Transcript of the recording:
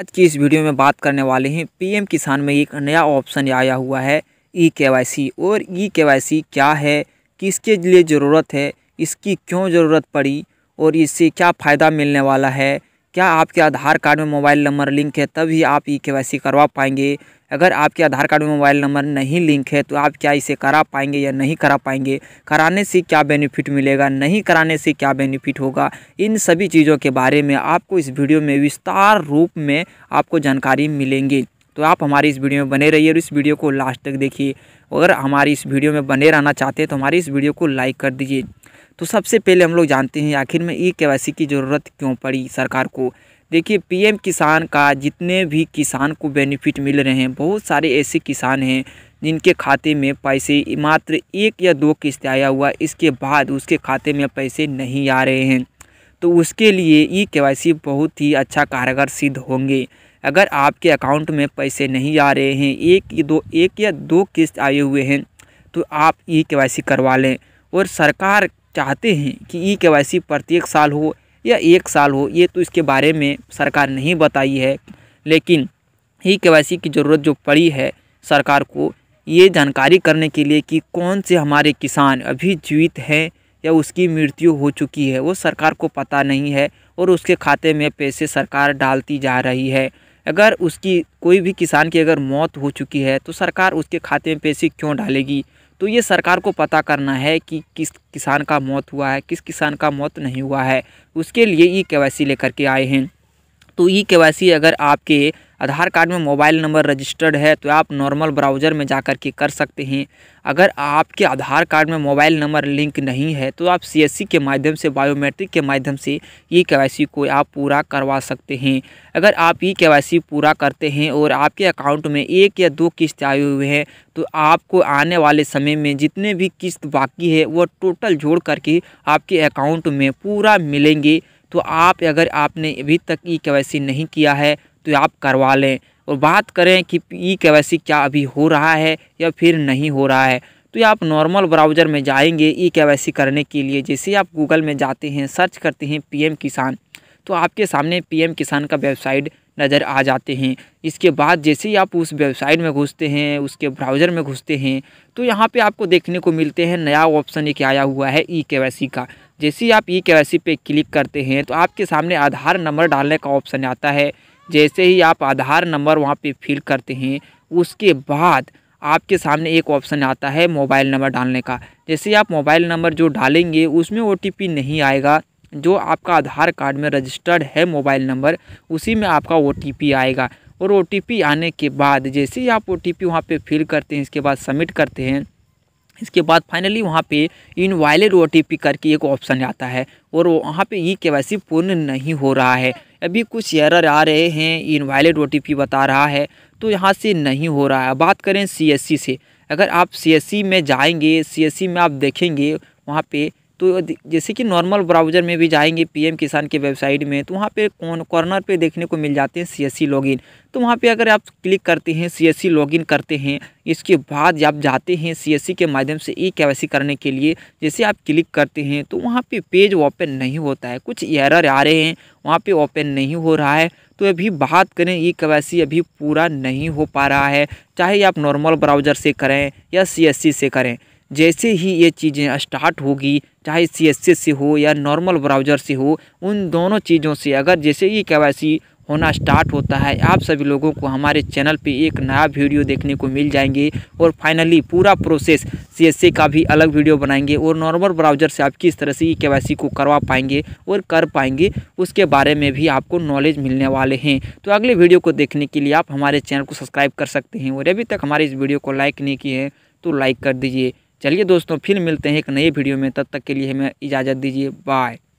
आज की इस वीडियो में बात करने वाले हैं पीएम किसान में एक नया ऑप्शन आया हुआ है ई के और ई के क्या है किसके लिए ज़रूरत है इसकी क्यों ज़रूरत पड़ी और इससे क्या फ़ायदा मिलने वाला है क्या आपके आधार कार्ड में मोबाइल नंबर लिंक है तभी आप ई के करवा पाएंगे अगर आपके आधार कार्ड में मोबाइल नंबर नहीं लिंक है तो आप क्या इसे करा पाएंगे या नहीं करा पाएंगे कराने से क्या बेनिफिट मिलेगा नहीं कराने से क्या बेनिफिट होगा इन सभी चीज़ों के बारे में आपको इस वीडियो में विस्तार रूप में आपको जानकारी मिलेंगी तो आप हमारी इस वीडियो में बने रहिए और इस वीडियो को लास्ट तक देखिए अगर हमारी इस वीडियो में बने रहना चाहते हैं तो हमारी इस वीडियो को लाइक कर दीजिए तो सबसे पहले हम लोग जानते हैं आखिर में ई के की ज़रूरत क्यों पड़ी सरकार को देखिए पीएम किसान का जितने भी किसान को बेनिफिट मिल रहे हैं बहुत सारे ऐसे किसान हैं जिनके खाते में पैसे मात्र एक या दो किस्त आया हुआ इसके बाद उसके खाते में पैसे नहीं आ रहे हैं तो उसके लिए ई के बहुत ही अच्छा कारगर सिद्ध होंगे अगर आपके अकाउंट में पैसे नहीं आ रहे हैं एक दो एक या दो किस्त आए हुए हैं तो आप ई के करवा लें और सरकार चाहते हैं कि ई के प्रत्येक साल हो या एक साल हो ये तो इसके बारे में सरकार नहीं बताई है लेकिन ई के की ज़रूरत जो पड़ी है सरकार को ये जानकारी करने के लिए कि कौन से हमारे किसान अभी जीवित हैं या उसकी मृत्यु हो चुकी है वो सरकार को पता नहीं है और उसके खाते में पैसे सरकार डालती जा रही है अगर उसकी कोई भी किसान की अगर मौत हो चुकी है तो सरकार उसके खाते में पैसे क्यों डालेगी तो ये सरकार को पता करना है कि किस किसान का मौत हुआ है किस किसान का मौत नहीं हुआ है उसके लिए ई के लेकर के आए हैं तो ई के अगर आपके आधार कार्ड में मोबाइल नंबर रजिस्टर्ड है तो आप नॉर्मल ब्राउज़र में जा कर के कर सकते हैं अगर आपके आधार कार्ड में मोबाइल नंबर लिंक नहीं है तो आप सी के माध्यम से बायोमेट्रिक के माध्यम से ई के को आप पूरा करवा सकते हैं अगर आप ई के पूरा करते हैं और आपके अकाउंट में एक या दो किस्त आए हुए हैं तो आपको आने वाले समय में जितने भी किस्त बाकी है वह टोटल जोड़ करके आपके अकाउंट में पूरा मिलेंगे तो आप अगर आपने अभी तक ई के नहीं किया है तो आप करवा लें और बात करें कि ई के क्या अभी हो रहा है या फिर नहीं हो रहा है तो आप नॉर्मल ब्राउज़र में जाएंगे ई के करने के लिए जैसे आप गूगल में जाते हैं सर्च करते हैं पीएम किसान तो आपके सामने पीएम किसान का वेबसाइट नज़र आ जाते हैं इसके बाद जैसे ही आप उस वेबसाइट में घुसते हैं उसके ब्राउज़र में घुसते हैं तो यहाँ पे आपको देखने को मिलते हैं नया ऑप्शन एक आया हुआ है ई के का जैसे ही आप ई के पे क्लिक करते हैं तो आपके सामने आधार नंबर डालने का ऑप्शन आता है जैसे ही आप आधार नंबर वहाँ पे फिल करते हैं उसके बाद आपके सामने एक ऑप्शन आता है मोबाइल नंबर डालने का जैसे ही आप मोबाइल नंबर जो डालेंगे उसमें ओ नहीं आएगा जो आपका आधार कार्ड में रजिस्टर्ड है मोबाइल नंबर उसी में आपका ओ आएगा और ओ आने के बाद जैसे ही आप ओ टी पी वहाँ पर फिल करते हैं इसके बाद सबमिट करते हैं इसके बाद फाइनली वहाँ पे इन वायलेट ओ टी करके एक ऑप्शन आता है और वहाँ पे ई के पूर्ण नहीं हो रहा है अभी कुछ एरर आ रहे हैं इन वायलेट ओ बता रहा है तो यहाँ से नहीं हो रहा है बात करें सी e से अगर आप सी e में जाएंगे सी e में आप देखेंगे वहाँ पे तो जैसे कि नॉर्मल ब्राउज़र में भी जाएंगे पीएम किसान के वेबसाइट में तो वहाँ पे कौन कॉर्नर पे देखने को मिल जाते हैं सीएससी लॉगिन तो वहाँ पे अगर आप क्लिक करते हैं सीएससी लॉगिन करते हैं इसके बाद आप जाते हैं सीएससी के माध्यम से ई के करने के लिए जैसे आप क्लिक करते हैं तो वहाँ पे पेज ओपन नहीं होता है कुछ एरर आ रहे हैं वहाँ पर ओपन नहीं हो रहा है तो अभी बात करें ई के अभी पूरा नहीं हो पा रहा है चाहे आप नॉर्मल ब्राउज़र से करें या सी से करें जैसे ही ये चीज़ें स्टार्ट होगी चाहे सी एस से हो या नॉर्मल ब्राउज़र से हो उन दोनों चीज़ों से अगर जैसे ही के होना स्टार्ट होता है आप सभी लोगों को हमारे चैनल पे एक नया वीडियो देखने को मिल जाएंगे और फाइनली पूरा प्रोसेस सी का भी अलग वीडियो बनाएंगे और नॉर्मल ब्राउज़र से आप किस तरह से के वाई को करवा पाएंगे और कर पाएंगे उसके बारे में भी आपको नॉलेज मिलने वाले हैं तो अगले वीडियो को देखने के लिए आप हमारे चैनल को सब्सक्राइब कर सकते हैं और अभी तक हमारे इस वीडियो को लाइक नहीं किए हैं तो लाइक कर दीजिए चलिए दोस्तों फिर मिलते हैं एक नई वीडियो में तब तक के लिए हमें इजाज़त दीजिए बाय